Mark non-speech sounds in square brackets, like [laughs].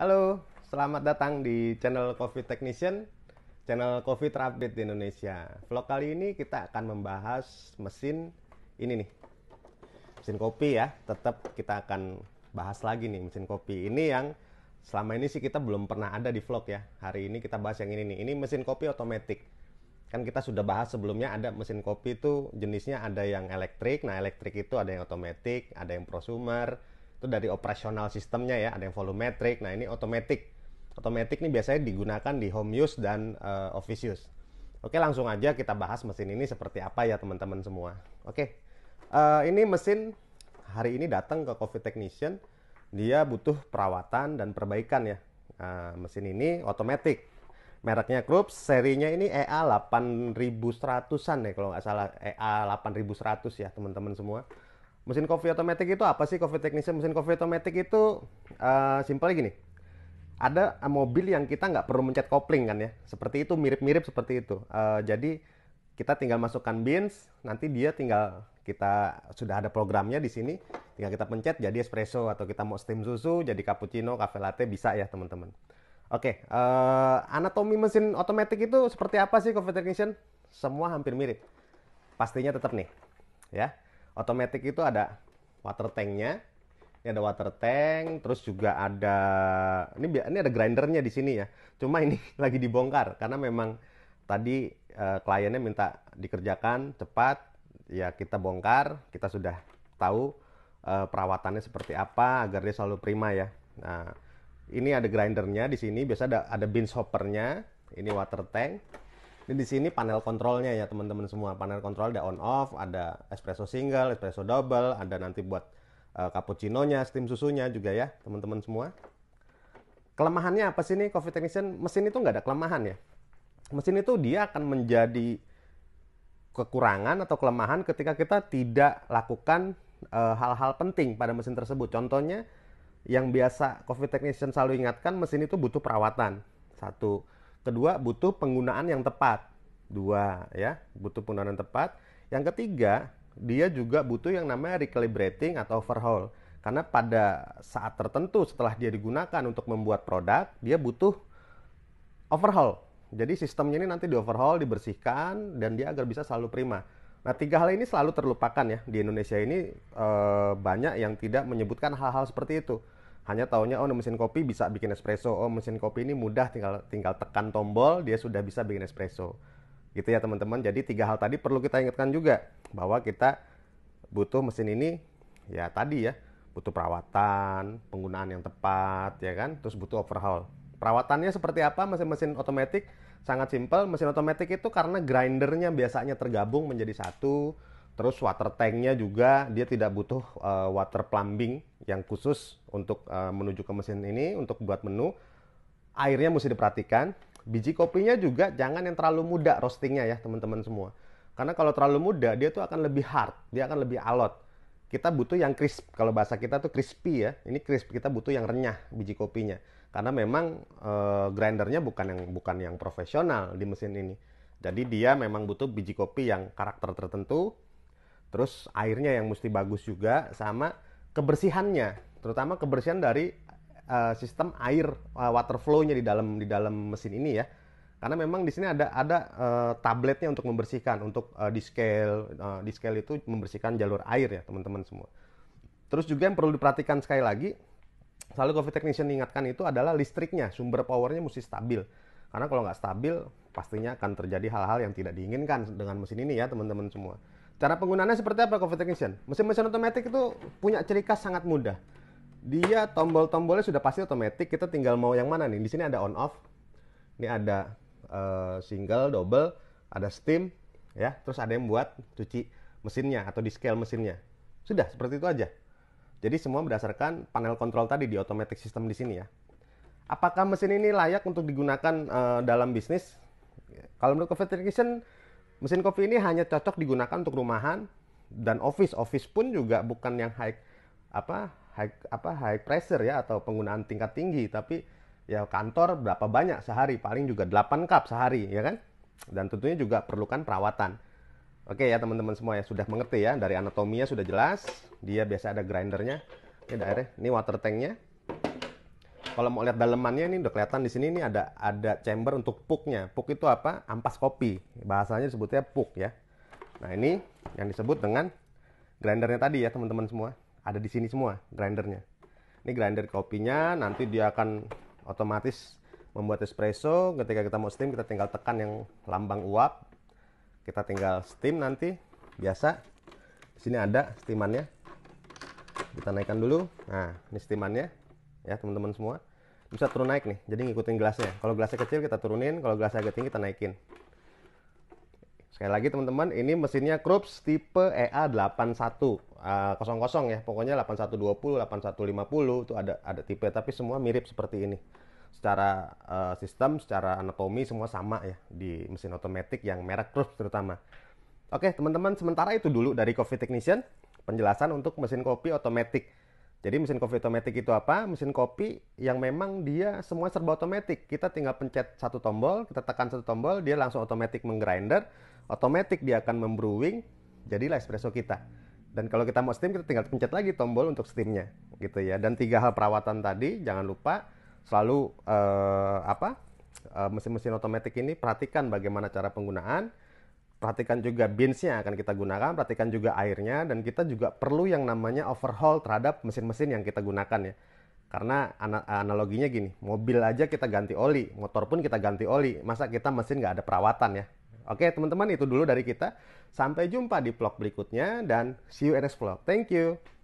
Halo, selamat datang di channel Coffee Technician, channel coffee terupdate di Indonesia. Vlog kali ini kita akan membahas mesin ini nih. Mesin kopi ya, tetap kita akan bahas lagi nih mesin kopi. Ini yang selama ini sih kita belum pernah ada di vlog ya. Hari ini kita bahas yang ini nih. Ini mesin kopi otomatis. Kan kita sudah bahas sebelumnya ada mesin kopi itu jenisnya ada yang elektrik. Nah, elektrik itu ada yang otomatis, ada yang prosumer, itu dari operasional sistemnya ya ada yang volumetric nah ini automatic automatic ini biasanya digunakan di home use dan uh, office use oke langsung aja kita bahas mesin ini seperti apa ya teman-teman semua oke uh, ini mesin hari ini datang ke coffee technician dia butuh perawatan dan perbaikan ya uh, mesin ini automatic mereknya Krups, serinya ini EA 8100-an ya kalau nggak salah EA 8100 ya teman-teman semua. Mesin kopi otomatis itu apa sih kopi technician? Mesin kopi otomatis itu uh, simpelnya gini. Ada eh, mobil yang kita nggak perlu mencet kopling kan ya. Seperti itu, mirip-mirip seperti itu. Uh, jadi kita tinggal masukkan beans, nanti dia tinggal kita sudah ada programnya di sini, tinggal kita pencet jadi espresso atau kita mau steam susu jadi cappuccino, cafe latte bisa ya teman-teman. Oke, okay, uh, anatomi mesin otomatis itu seperti apa sih coffee technician? Semua hampir mirip. Pastinya tetap nih, ya otomatis itu ada water tanknya ini ada water tank terus juga ada ini ini ada grindernya di sini ya cuma ini [laughs] lagi dibongkar karena memang tadi eh, kliennya minta dikerjakan cepat ya kita bongkar kita sudah tahu eh, perawatannya seperti apa agar dia selalu prima ya nah ini ada grindernya di sini biasa ada ada bin hoppernya ini water tank di sini panel kontrolnya ya teman-teman semua. Panel kontrol ada on off, ada espresso single, espresso double, ada nanti buat uh, cappuccino-nya, steam susunya juga ya, teman-teman semua. Kelemahannya apa sih nih coffee technician? Mesin itu nggak ada kelemahan ya. Mesin itu dia akan menjadi kekurangan atau kelemahan ketika kita tidak lakukan eh, hal-hal uh, penting pada mesin tersebut. Contohnya yang biasa coffee technician selalu ingatkan mesin itu butuh perawatan. Satu, Kedua, butuh penggunaan yang tepat. Dua, ya, butuh penggunaan yang tepat. Yang ketiga, dia juga butuh yang namanya recalibrating atau overhaul. Karena pada saat tertentu setelah dia digunakan untuk membuat produk, dia butuh overhaul. Jadi sistemnya ini nanti di overhaul, dibersihkan, dan dia agar bisa selalu prima. Nah, tiga hal ini selalu terlupakan ya di Indonesia ini e, banyak yang tidak menyebutkan hal-hal seperti itu hanya tahunya oh mesin kopi bisa bikin espresso oh mesin kopi ini mudah tinggal tinggal tekan tombol dia sudah bisa bikin espresso gitu ya teman-teman jadi tiga hal tadi perlu kita ingatkan juga bahwa kita butuh mesin ini ya tadi ya butuh perawatan penggunaan yang tepat ya kan terus butuh overhaul perawatannya seperti apa mesin-mesin otomatis sangat simpel mesin otomatis itu karena grindernya biasanya tergabung menjadi satu Terus water tanknya juga dia tidak butuh uh, water plumbing yang khusus untuk uh, menuju ke mesin ini untuk buat menu. Airnya mesti diperhatikan. Biji kopinya juga jangan yang terlalu muda roastingnya ya teman-teman semua. Karena kalau terlalu muda dia tuh akan lebih hard, dia akan lebih alot. Kita butuh yang crisp. Kalau bahasa kita tuh crispy ya. Ini crisp kita butuh yang renyah biji kopinya. Karena memang uh, grindernya bukan yang bukan yang profesional di mesin ini. Jadi dia memang butuh biji kopi yang karakter tertentu, terus airnya yang mesti bagus juga sama kebersihannya terutama kebersihan dari uh, sistem air uh, water flow-nya di dalam di dalam mesin ini ya karena memang di sini ada ada uh, tabletnya untuk membersihkan untuk uh, di scale uh, di scale itu membersihkan jalur air ya teman-teman semua terus juga yang perlu diperhatikan sekali lagi selalu coffee technician ingatkan itu adalah listriknya sumber powernya mesti stabil karena kalau nggak stabil pastinya akan terjadi hal-hal yang tidak diinginkan dengan mesin ini ya teman-teman semua Cara penggunaannya seperti apa coffee Technician? Mesin-mesin otomatis itu punya ciri khas sangat mudah. Dia tombol-tombolnya sudah pasti otomatis, kita tinggal mau yang mana nih. Di sini ada on off. Ini ada uh, single, double, ada steam, ya. Terus ada yang buat cuci mesinnya atau di scale mesinnya. Sudah, seperti itu aja. Jadi semua berdasarkan panel kontrol tadi di automatic system di sini ya. Apakah mesin ini layak untuk digunakan uh, dalam bisnis? Kalau menurut coffee Technician, Mesin kopi ini hanya cocok digunakan untuk rumahan dan office. Office pun juga bukan yang high apa high apa high pressure ya atau penggunaan tingkat tinggi, tapi ya kantor berapa banyak sehari? Paling juga 8 cup sehari, ya kan? Dan tentunya juga perlukan perawatan. Oke ya teman-teman semua ya sudah mengerti ya dari anatominya sudah jelas. Dia biasa ada grindernya. Ini daerah, ini water tanknya kalau mau lihat dalemannya ini udah kelihatan di sini ini ada ada chamber untuk puknya. Puk itu apa? Ampas kopi. Bahasanya disebutnya puk ya. Nah, ini yang disebut dengan grindernya tadi ya, teman-teman semua. Ada di sini semua grindernya. Ini grinder kopinya, nanti dia akan otomatis membuat espresso. Ketika kita mau steam, kita tinggal tekan yang lambang uap. Kita tinggal steam nanti biasa. Di sini ada steamannya. Kita naikkan dulu. Nah, ini steamannya ya teman-teman semua bisa turun naik nih jadi ngikutin gelasnya kalau gelasnya kecil kita turunin kalau gelasnya agak tinggi kita naikin sekali lagi teman-teman ini mesinnya Krups tipe EA81 uh, ah, ya pokoknya 8120 8150 itu ada ada tipe tapi semua mirip seperti ini secara uh, sistem secara anatomi semua sama ya di mesin otomatik yang merek Krups terutama oke teman-teman sementara itu dulu dari Coffee Technician penjelasan untuk mesin kopi otomatik jadi mesin kopi otomatis itu apa? Mesin kopi yang memang dia semua serba otomatis. Kita tinggal pencet satu tombol, kita tekan satu tombol, dia langsung otomatis menggrinder, otomatis dia akan membrewing, jadilah espresso kita. Dan kalau kita mau steam, kita tinggal pencet lagi tombol untuk steamnya, gitu ya. Dan tiga hal perawatan tadi, jangan lupa selalu eh, apa eh, mesin-mesin otomatis ini perhatikan bagaimana cara penggunaan, perhatikan juga beansnya akan kita gunakan, perhatikan juga airnya, dan kita juga perlu yang namanya overhaul terhadap mesin-mesin yang kita gunakan ya. Karena analoginya gini, mobil aja kita ganti oli, motor pun kita ganti oli, masa kita mesin nggak ada perawatan ya. Oke teman-teman itu dulu dari kita, sampai jumpa di vlog berikutnya dan see you in next vlog. Thank you.